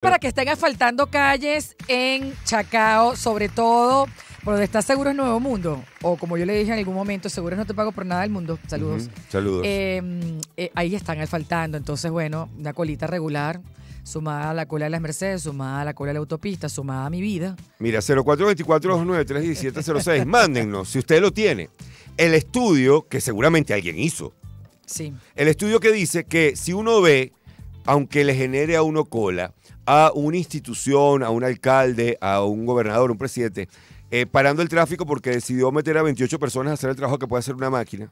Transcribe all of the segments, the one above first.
para que estén asfaltando calles en Chacao, sobre todo por donde está es Nuevo Mundo, o como yo le dije en algún momento, Seguros no te pago por nada del mundo. Saludos. Saludos. Em, eh, ahí están asfaltando, entonces bueno, una colita regular sumada a la cola de las Mercedes, sumada a la cola de la autopista, sumada a mi vida. Mira, 0424-293-1706. Mándennos, si usted lo tiene, el estudio que seguramente alguien hizo. Sí. El estudio que dice que si uno ve, aunque le genere a uno cola, a una institución, a un alcalde, a un gobernador, un presidente, eh, parando el tráfico porque decidió meter a 28 personas a hacer el trabajo que puede hacer una máquina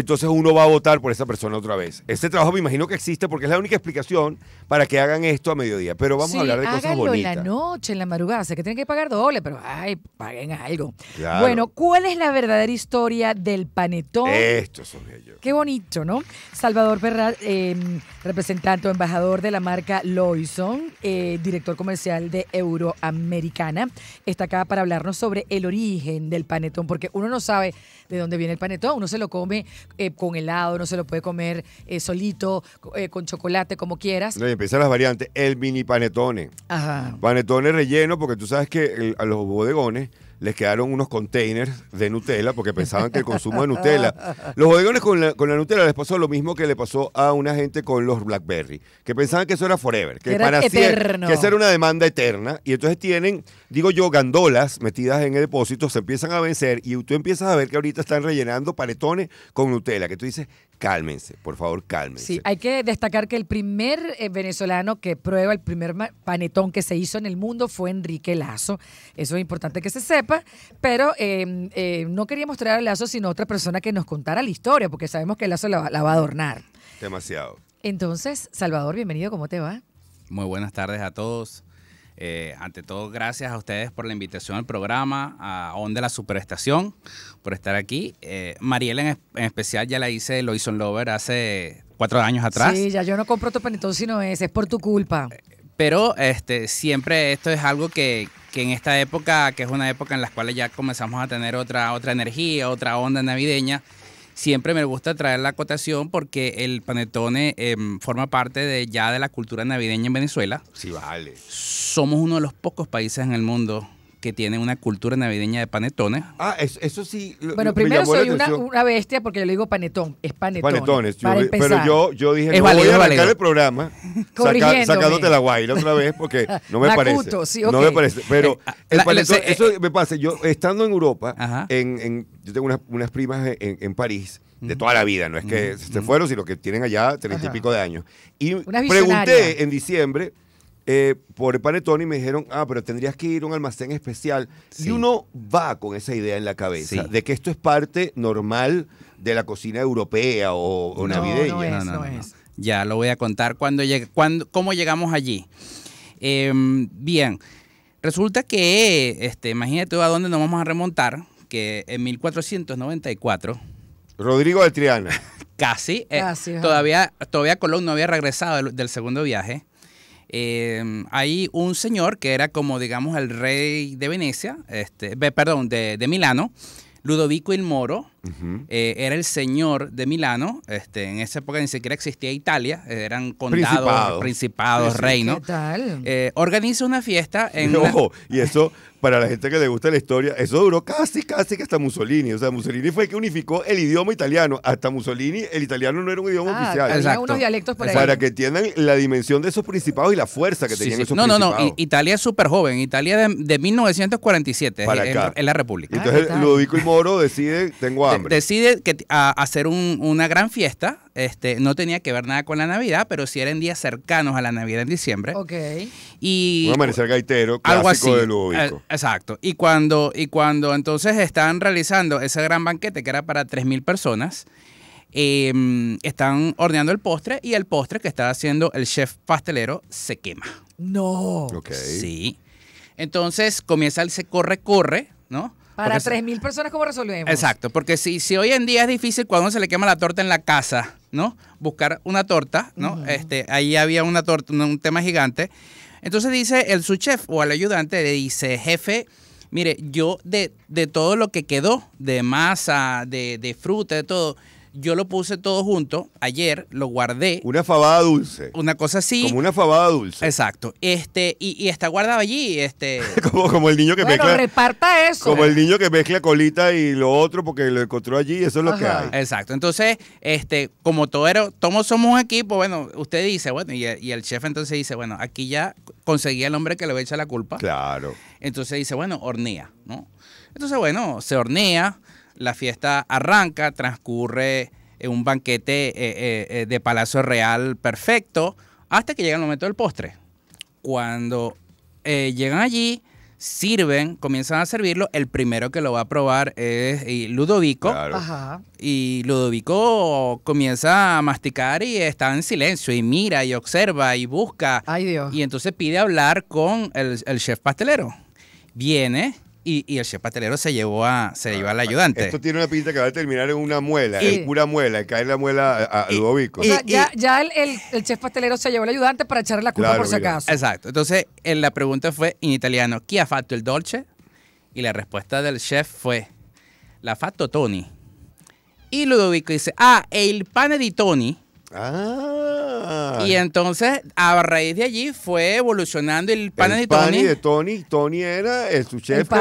entonces uno va a votar por esa persona otra vez. Este trabajo me imagino que existe porque es la única explicación para que hagan esto a mediodía. Pero vamos a hablar de cosas bonitas. en la noche, en la madrugada. Sé que tienen que pagar doble, pero ay, paguen algo. Bueno, ¿cuál es la verdadera historia del panetón? Esto son ellos. Qué bonito, ¿no? Salvador Perrat, em, representante o embajador de la marca Loison, eh, director comercial de Euroamericana, está acá para hablarnos sobre el origen del panetón, porque uno no sabe de dónde viene el panetón, uno se lo come eh, con helado, no se lo puede comer eh, solito, eh, con chocolate, como quieras. No, y empiezan las variantes. El mini panetone. Ajá. Panetone relleno, porque tú sabes que a los bodegones les quedaron unos containers de Nutella porque pensaban que el consumo de Nutella. Los bodegones con la, Nutella les pasó lo mismo que le pasó a una gente con los Blackberry, que pensaban que eso era forever, que, que era una demanda eterna. Y entonces tienen, digo yo, gandolas metidas en el depósito, se empiezan a vencer y tú empiezas a ver que ahorita están rellenando paletones con Nutella, que tú dices, cálmense, por favor, cálmense. Sí, hay que destacar que el primer eh, venezolano que prueba el primer panetón que se hizo en el mundo fue Enrique Lazo. Eso es importante que se sepa, pero em, eh, no quería mostrar a Lazo, sino otra persona que nos contara la historia, porque sabemos que Lazo la va a adornar. Demasiado. Entonces, Salvador, bienvenido, ¿cómo te va? Muy buenas tardes a todos. Eh, ante todo, gracias a ustedes por la invitación al programa, a Onda la Superestación, por estar aquí. Eh, Mariela en, especial ya la hice lo hizo Lover hace cuatro años atrás. Sí, ya yo no compro tu panetón sino ese, es por tu culpa. Eh, pero este, siempre esto es algo que, que en esta época, que es una época en la cual ya comenzamos a tener otra, otra energía, otra onda navideña, siempre me gusta traer la acotación porque el panetone em, forma parte de, ya de la cultura navideña en Venezuela. Sí, vale. Somos uno de los pocos países en el mundo que tienen una cultura navideña de panetones. Ah, eso, sí. Bueno, primero soy una, bestia porque yo le digo panetón, es panetón. Panetones. pero yo, yo dije, Es voy a el programa sacándote la guaira otra vez porque no me parece. sí, No me parece. Pero eh, ah, el panetón, eso eh, me pasa. Yo estando en Europa, en, yo tengo unas, unas primas en, París de toda la vida, no es que se fueron, sino que tienen allá treinta y pico de años. Y pregunté en diciembre eh, por el panetón y me dijeron, ah, pero tendrías que ir a un almacén especial. Y uno va con esa idea en la cabeza de que esto es parte normal de la cocina europea o, navideña." no, navideña. No no, Ya lo voy a contar cuando, cuando cómo llegamos allí. Em, bien, resulta que, este, imagínate a dónde nos vamos a remontar, que en 1494... Rodrigo de Triana. casi. Eh, Casi todavía, todavía Colón no había regresado del segundo viaje. Em, hay un señor que era como, digamos, el rey de Venecia, este, perdón, de, de Milano, Ludovico il Moro, eh, era el señor de Milano, este, en esa época ni siquiera existía Italia, eran condados, principados, reinos. Eh, organiza una fiesta en... ojo. y eso, para la gente que le gusta la historia, eso duró casi, casi que hasta Mussolini. O sea, Mussolini fue el que unificó el idioma italiano. Hasta Mussolini, el italiano no era un idioma ah, oficial. Para que entiendan la dimensión de esos principados y la fuerza que tenían esos principados. No, no, no. Italia es súper joven. Italia de, 1947 En es, la república. Ah, entonces, Ludovico y Moro decide, tengo a decide que, hacer una gran fiesta. Este, no tenía que ver nada con la Navidad, pero sí eran días cercanos a la Navidad en diciembre. Ok. Y, un amanecer gaitero, clásico de exacto. Y cuando, y cuando entonces están realizando ese gran banquete que era para 3.000 personas, em, están horneando el postre y el postre que está haciendo el chef pastelero se quema. No. Ok. Sí. Entonces comienza el se corre, corre, ¿no? Para 3.000 personas, ¿cómo resolvemos? Exacto, porque si, si hoy en día es difícil cuando uno se le quema la torta en la casa, ¿no? Buscar una torta, ¿no? este, ahí había una torta, un tema gigante. Entonces dice el subchef o el ayudante, le dice, jefe, mire, yo de, todo lo que quedó, de masa, de, de fruta, de todo, yo lo puse todo junto ayer, lo guardé. Una fabada dulce. Una cosa así. Como una fabada dulce. Exacto. Este, y, está guardado allí. Este. como, el niño que bueno, mezcla. reparta eso. Como el niño que mezcla colita y lo otro porque lo encontró allí eso es lo que hay. Exacto. Entonces, este, como todo era, todos somos un equipo, bueno, usted dice, bueno, y, el chef entonces dice, bueno, aquí ya conseguí al hombre que le echa a la culpa. Claro. Entonces dice, bueno, hornea, ¿no? Entonces, bueno, se hornea, la fiesta arranca, transcurre eh, un banquete eh, eh, de Palacio Real perfecto, hasta que llega el momento del postre. Cuando llegan allí, sirven, comienzan a servirlo. El primero que lo va a probar es Ludovico. Y Ludovico comienza a masticar y está en silencio y mira y observa y busca. Dios. Y entonces pide hablar con el, el chef pastelero. Viene y, el chef pastelero se llevó a se ah, llevó al ah, ayudante. Esto tiene una pinta que va a terminar en una muela, en pura muela, y cae la muela a, Ludovico y, Ludovico. ya, el, chef pastelero se llevó al ayudante para echarle la culpa por si acaso. Exacto. Entonces, eh, la pregunta fue en italiano, ¿qué ha fatto el dolce? Y la respuesta del chef fue, la fatto Tony. Y Ludovico dice, ah, el pane di Tony. Ah. Y entonces, a raíz de allí, fue evolucionando el pan de Tony. El de Tony. Tony era el, su chef pues.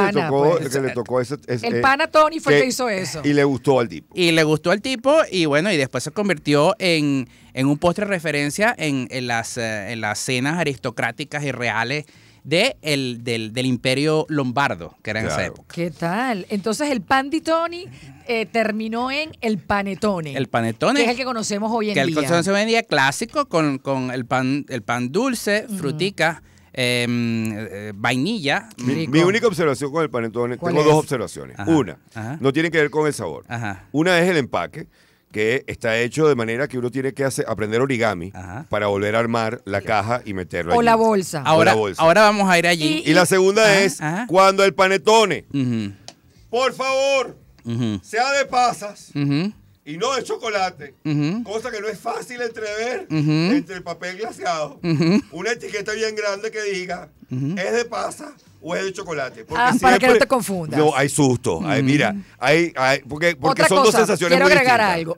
que le tocó, ese, El eh, pana Tony fue que, el que hizo eso. Y le gustó al tipo. Y le gustó al tipo y bueno, y después se convirtió en, en un postre de referencia en, en, las, eh, en las cenas aristocráticas y reales del, imperio lombardo, que era en esa época. ¿Qué tal? Entonces el pan di toni eh, terminó en el panetone. El panetone. Que es el que conocemos hoy en día. Que el conocemos hoy en clásico con, el, pan, el pan dulce, frutica. Em, eh, vainilla. Mi, única observación con el panetone, tengo dos observaciones. Una, no tiene que ver con el sabor. Una es el empaque que está hecho de manera que uno tiene que aprender origami para volver a armar la caja y meterlo O la bolsa. Ahora, ahora vamos a ir allí. Y, la segunda es cuando el panetone, por favor, sea de pasas, y no de chocolate, cosa que no es fácil entrever entre el papel glaseado, una etiqueta bien grande que diga es de pasa o es de chocolate. ah, para que no te confundas. No, hay susto. mira, hay, porque, son dos sensaciones quiero agregar algo.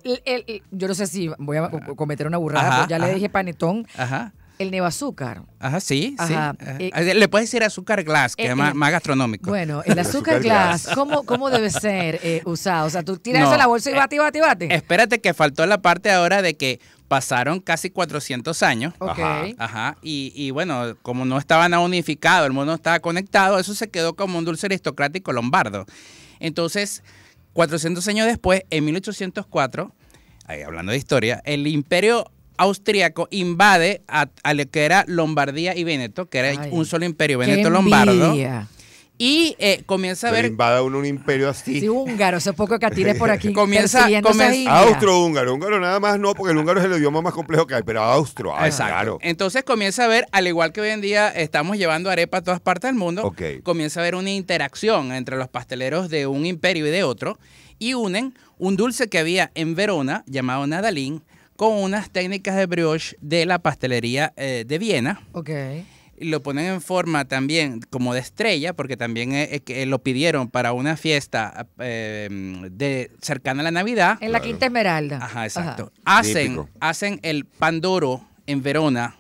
yo no sé si voy a cometer una burrada, pero ya le dije panetón. Ajá el nevazúcar. Ajá, sí, sí. Eh, le puedes decir azúcar glass, que eh, es más, gastronómico. Bueno, el azúcar, glass, ¿cómo, debe ser eh, usado? O sea, tú tiras eso la bolsa y bate, bate, bate. Espérate que faltó la parte ahora de que pasaron casi 400 años. Ok. Ajá. Y, bueno, como no estaban unificado, el mundo no estaba conectado, eso se quedó como un dulce aristocrático lombardo. Entonces, 400 años después, en 1804, ahí hablando de historia, el imperio austriaco invade a, lo que era Lombardía y Veneto, que era un solo imperio, Veneto Lombardo. Y eh, comienza a ver. invada uno un imperio así. Sí, húngaro, ese poco que atire por aquí. comienza. comienza Austro-húngaro. Húngaro nada más no, porque el húngaro es el idioma más complejo que hay, pero austro. Ah, Exacto. Claro. Entonces comienza a ver, al igual que hoy en día estamos llevando arepa a todas partes del mundo, comienza a ver una interacción entre los pasteleros de un imperio y de otro, y unen un dulce que había en Verona llamado Nadalín con unas técnicas de brioche de la pastelería eh, de Viena. Ok. Lo ponen en forma también como de estrella, porque también eh, eh, lo pidieron para una fiesta de, cercana a la Navidad. En la Quinta Esmeralda. Ajá, exacto. Hacen, hacen el Pandoro en Verona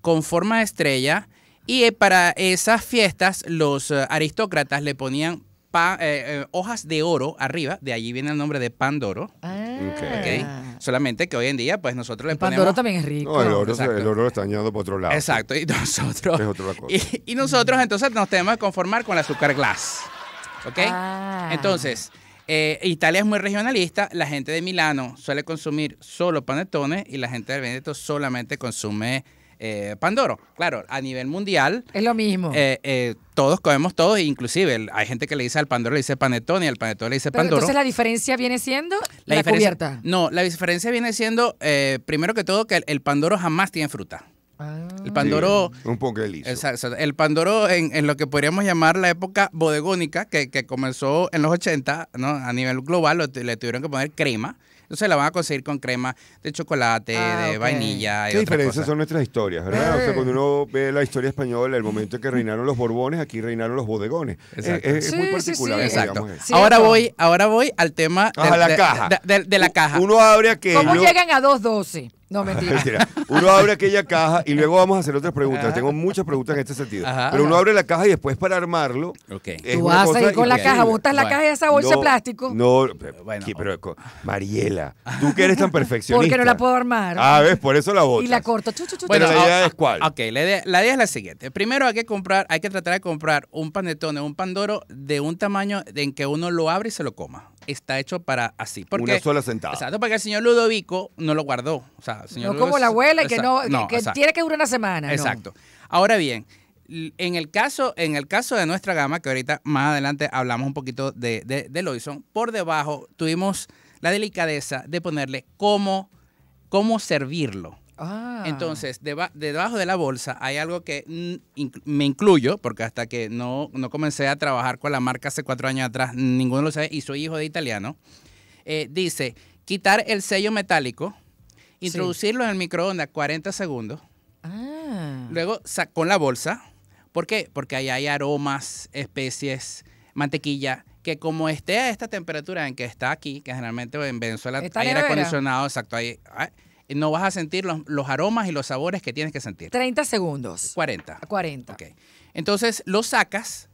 con forma de estrella. Y para esas fiestas, los aristócratas le ponían eh, eh, hojas de oro arriba, de allí viene el nombre de pan de ah. Solamente que hoy en día, pues nosotros le el ponemos. también es rico. el oro, está añadido por otro lado. Exacto, y nosotros. Y, nosotros entonces nos tenemos que conformar con el azúcar glass. ¿Ok? Ah. Entonces. Eh, Italia es muy regionalista, la gente de Milano suele consumir solo panetones y la gente de Veneto solamente consume eh, Pandoro. Claro, a nivel mundial. Es lo mismo. Eh, eh, todos comemos todos, inclusive hay gente que le dice al Pandoro le dice panetón y al panetón le dice Pandoro. Entonces la diferencia viene siendo la, cubierta. No, la diferencia viene siendo, primero que todo, que el, Pandoro jamás tiene fruta. Ah. El Pandoro. un poco Exacto. El Pandoro en, lo que podríamos llamar la época bodegónica, que, comenzó en los 80, a nivel global, le tuvieron que poner crema entonces la van a conseguir con crema de chocolate, ah, de vainilla. Y ¿Qué diferencias son nuestras historias, verdad? O sea, cuando uno ve la historia española, el momento en que reinaron los Borbones, aquí reinaron los bodegones. Es, muy particular. Exacto. Ahora voy, ahora voy al tema de, la caja. De, la caja. Uno abre que ¿Cómo llegan a 212? No, mentira. Uno abre aquella caja y luego vamos a hacer otras preguntas. Tengo muchas preguntas en este sentido. Pero uno abre la caja y después para armarlo. Tú vas a ir con la caja, botas la caja de esa bolsa de plástico. No, pero Mariela, tú que eres tan perfeccionista. Porque no la puedo armar. Ah, ves, por eso la botas. Y la corto. bueno, la idea ah, es cuál. Ah, ok, la idea, es la siguiente. Primero hay que comprar, hay que tratar de comprar un o un pandoro de un tamaño en que uno lo abre y se lo coma está hecho para así. Una sola sentada. Exacto, porque el señor Ludovico no lo guardó. O sea, el señor no como la abuela y que, no, que, tiene que durar una semana. Exacto. Ahora bien, en el, caso, en el caso de nuestra gama, que ahorita más adelante hablamos un poquito de, Loison, por debajo tuvimos la delicadeza de ponerle cómo, cómo servirlo. Ah. Entonces, debajo de la bolsa hay algo que me incluyo, porque hasta que no, comencé a trabajar con la marca hace cuatro años atrás, ninguno lo sabe, y soy hijo de italiano. Eh, dice, quitar el sello metálico, introducirlo en el microondas 40 segundos, ah. luego con la bolsa. ¿Por qué? Porque ahí hay aromas, especies, mantequilla, que como esté a esta temperatura en que está aquí, que generalmente en Venezuela está aire acondicionado, exacto, ahí no vas a sentir los, aromas y los sabores que tienes que sentir. 30 segundos. 40. 40. Ok. Entonces lo sacas,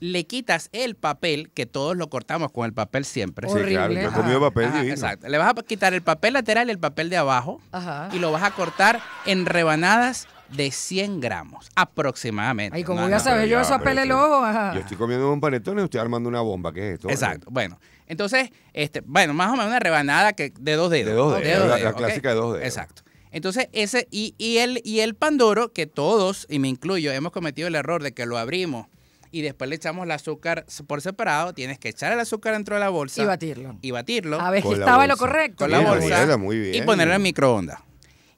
le quitas el papel, que todos lo cortamos con el papel siempre. Sí, claro, he comido papel divino. Exacto. Le vas a quitar el papel lateral y el papel de abajo Ajá. y lo vas a cortar en rebanadas de 100 gramos aproximadamente. Ay, como ya sabes yo eso pele Yo estoy comiendo un panetón y estoy armando una bomba. ¿Qué es esto? Exacto. Bueno, entonces, este, bueno, más o menos una rebanada que, de dos dedos. De dos dedos. la, clásica de dos dedos. Exacto. Entonces, ese, y, y, el, y el Pandoro, que todos, y me incluyo, hemos cometido el error de que lo abrimos y después le echamos el azúcar por separado, tienes que echar el azúcar dentro de la bolsa. Y batirlo. Y batirlo. A ver si estaba lo correcto. Con la bolsa. Y ponerlo en microondas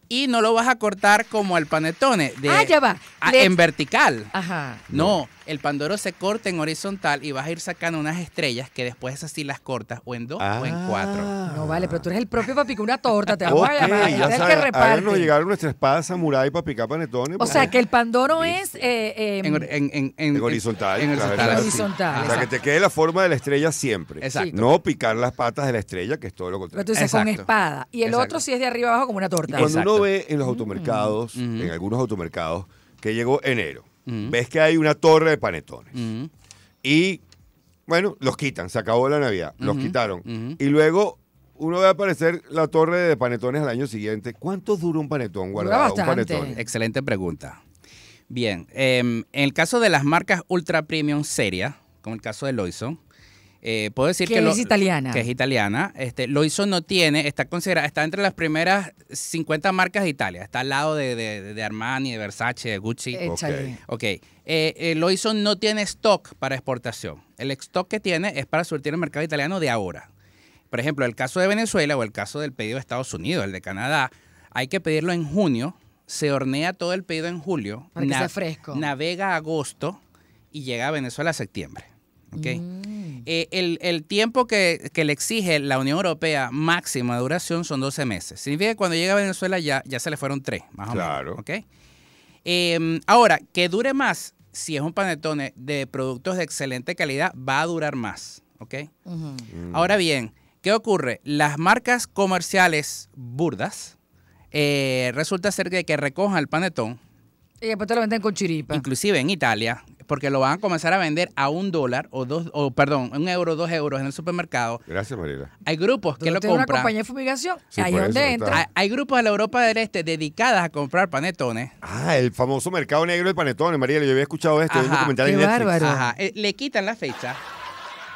y no lo vas a cortar como al panetone. De, ah, ya va. en vertical. Ajá. No, el pandoro se corta en horizontal y vas a ir sacando unas estrellas que después así las cortas o en dos o en cuatro. Ah. No vale, pero tú eres el propio para picar una torta, te vamos a que nos llegaron nuestra espada samurái para picar panetones. O sea, que el pandoro es... en, horizontal. En horizontal. que te quede la forma de la estrella siempre. Exacto. No picar las patas de la estrella, que es todo lo contrario. Pero tú dices con espada. Y el otro sí es de arriba abajo como una torta. cuando uno ve en los mm. automercados, en algunos automercados, que llegó enero ves que hay una torre de panetones. Y bueno, los quitan, se acabó la Navidad, los quitaron. Y luego uno ve aparecer la torre de panetones al año siguiente. ¿Cuánto dura un panetón guardado? Excelente pregunta. Bien, em, en el caso de las marcas ultra premium seria, como el caso de Loison, eh, puedo decir que, es italiana. Que es italiana. Este, no tiene, está considerada, está entre las primeras 50 marcas de Italia. Está al lado de, de, de Armani, de Versace, de Gucci. Échale. Ok. okay. Eh, eh no tiene stock para exportación. El stock que tiene es para surtir el mercado italiano de ahora. Por ejemplo, el caso de Venezuela o el caso del pedido de Estados Unidos, el de Canadá, hay que pedirlo en junio, se hornea todo el pedido en julio, para que sea fresco. navega agosto y llega a Venezuela a septiembre. ¿okay? Mm. Eh, el, tiempo que, le exige la Unión Europea máxima duración son 12 meses. Significa que cuando llega a Venezuela ya, se le fueron tres más o menos. Claro. Em, ahora, que dure más, si es un panetón de productos de excelente calidad, va a durar más. ¿ok? Ahora bien, ¿qué ocurre? Las marcas comerciales burdas eh, resulta ser que, recojan el panetón. Y después te lo venden con chiripa. Inclusive en Italia, porque lo van a comenzar a vender a un dólar o dos, o perdón, un euro, dos euros en el supermercado. Gracias, María. Hay grupos que lo compran. una compañía de fumigación, ahí donde Hay, grupos de la Europa del Este dedicadas a comprar panetones. Ah, el famoso mercado negro de panetones, María, yo había escuchado esto, en un comentario en Netflix. Bárbaro. Ajá. Eh, le quitan la fecha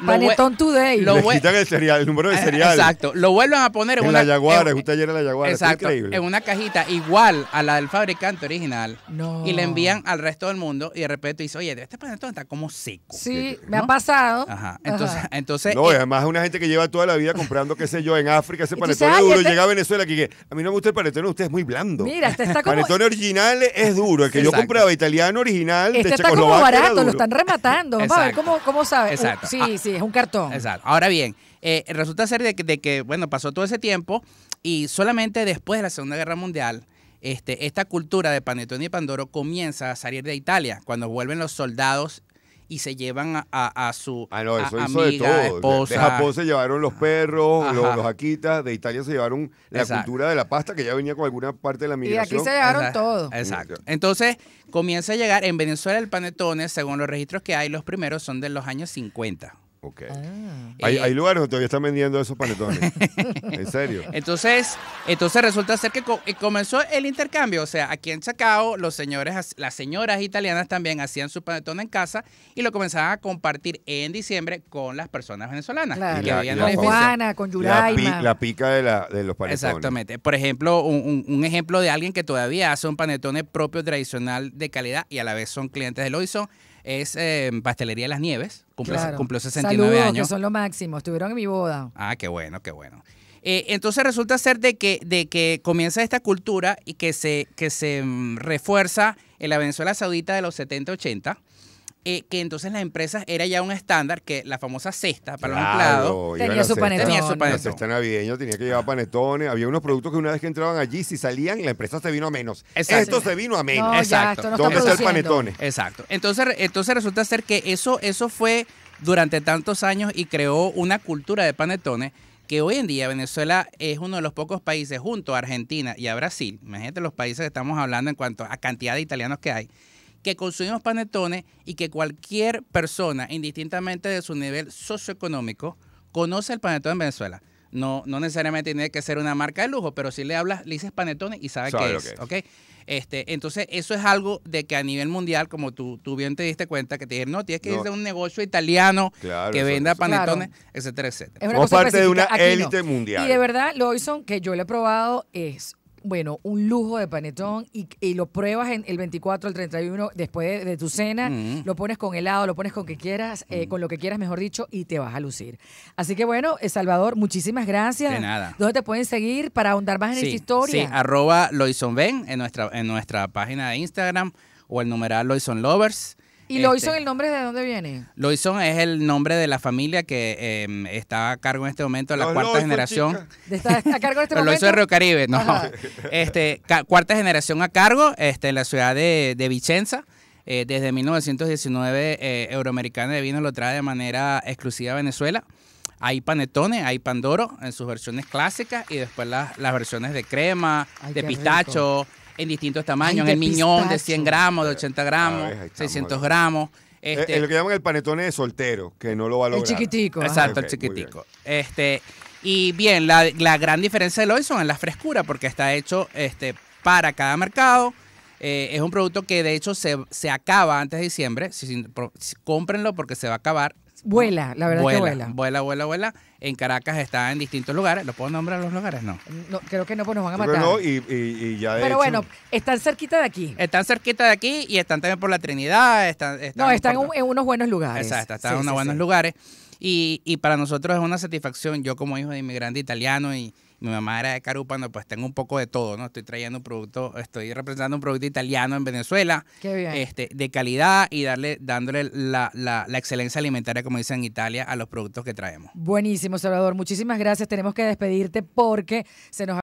Panetón Today. Lo quitan el cereal, el número de eh, cereal. Exacto. Lo vuelven a poner en, una. La Yaguara, en, usted la Yaguara. Exacto. Increíble. En una cajita igual a la del fabricante original. No. Y le envían al resto del mundo y de repente dice, oye, este panetón está como seco. Sí, me ha pasado. Ajá. Entonces, entonces. No, eh, además es una gente que lleva toda la vida comprando, qué sé yo, en África ese panetón duro. Este llega a Venezuela que a mí no me gusta el panetón, usted es muy blando. Mira, este está como. Panetón original es duro. El que yo compraba italiano original. Este está como barato, lo están rematando. Vamos a ver cómo, cómo sabe. Exacto. Sí, ah, sí es un cartón. Exacto. Ahora bien, eh, resulta ser de que, bueno, pasó todo ese tiempo y solamente después de la Segunda Guerra Mundial, este, esta cultura de panetone y Pandoro comienza a salir de Italia, cuando vuelven los soldados y se llevan a, su ah, eso amiga, de todo. esposa. De Japón se llevaron los perros, los, jaquitas. de Italia se llevaron la cultura de la pasta que ya venía con alguna parte de la migración. Y aquí se llevaron todo. Exacto. Entonces comienza a llegar, en Venezuela el panetone, según los registros que hay, los primeros son de los años 50. Ok. Ah. Eh, hay, lugares donde todavía están vendiendo esos panetones. en serio. Entonces, entonces resulta ser que eh, comenzó el intercambio. O sea, aquí en Chacao, los señores, las señoras italianas también hacían su panetón en casa y lo comenzaban a compartir en diciembre con las personas venezolanas. Claro. la, con La, pica de, los panetones. Exactamente. Por ejemplo, un, ejemplo de alguien que todavía hace un panetón propio, tradicional, de calidad y a la vez son clientes de Loison es em, Pastelería de las Nieves, cumplió cumplió 69 años. son lo máximo, estuvieron en mi boda. Ah, qué bueno, qué bueno. Eh, entonces resulta ser de que, de que comienza esta cultura y que se, que se mm, refuerza en la Venezuela Saudita de los 70-80 eh, que entonces las empresas era ya un estándar que la famosa cesta para los empleados tenía, su panetón. Tenía su La tenía que llevar panetones. Había unos productos que una vez que entraban allí, si salían, la empresa se vino a menos. Esto se vino a menos. Exacto. está, el panetone? Exacto. Entonces, entonces resulta ser que eso, eso fue durante tantos años y creó una cultura de panetones que hoy en día Venezuela es uno de los pocos países junto a Argentina y a Brasil, imagínate los países que estamos hablando en cuanto a cantidad de italianos que hay, que consumimos panetones y que cualquier persona, indistintamente de su nivel socioeconómico, conoce el panetón en Venezuela. No, no necesariamente tiene que ser una marca de lujo, pero si le hablas, le dices panetones y sabe, qué es, que es. Este, entonces, eso es algo de que a nivel mundial, como tú, tú bien te diste cuenta, que te dijeron, no, tienes que ser a un negocio italiano que venda panetones, etcétera, etcétera. Es parte de una élite mundial. Y de verdad, lo que yo le he probado, es bueno, un lujo de panetón y, lo pruebas en el 24, el 31, después de, tu cena, mm. lo pones con helado, lo pones con que quieras, eh, mm. con lo que quieras, mejor dicho, y te vas a lucir. Así que bueno, eh, Salvador, muchísimas gracias. De nada. ¿Dónde te pueden seguir para ahondar más en esta historia? Sí, arroba Loisonven en nuestra, en nuestra página de Instagram o el numeral loisonlovers. ¿Y Loison, este, el nombre de dónde viene? Loison es el nombre de la familia que em, está a cargo en este momento, la cuarta generación. ¿Está a cargo en este momento? Loison de Río Caribe, no. Este, cuarta generación a cargo este, en la ciudad de, Vicenza. Eh, desde 1919, eh, Euroamericana de Vino lo trae de manera exclusiva a Venezuela. Hay panetones, hay pandoro en sus versiones clásicas y después las, versiones de crema, de pistacho en distintos tamaños, en el miñón de 100 gramos, de 80 gramos, 600 gramos. Eh, este, lo que llaman el panetón de soltero, que no lo valora. El chiquitico. ¿ah? Exacto, el chiquitico. Este, y bien, la, gran diferencia de son es la frescura, porque está hecho este, para cada mercado. Eh, es un producto que de hecho se, acaba antes de diciembre. Si, porque se va a acabar. Vuela, la verdad que vuela. Vuela, vuela, vuela. En Caracas está en distintos lugares. ¿Lo puedo nombrar los lugares? No. creo que no, pues nos van a matar. Pero, no, y, Pero bueno, están cerquita de aquí. Están cerquita de aquí y están también por la Trinidad. Están, no, están en unos buenos lugares. Exacto, están en unos buenos lugares. Y, y para nosotros es una satisfacción, yo como hijo de inmigrante italiano y mi mamá era de Carúpano, pues tengo un poco de todo, ¿no? Estoy trayendo un producto, estoy representando un producto italiano en Venezuela, Qué bien. Este, de calidad y darle, dándole la, la excelencia alimentaria, como dicen en Italia, a los productos que traemos. Buenísimo, Salvador. Muchísimas gracias. Tenemos que despedirte porque se nos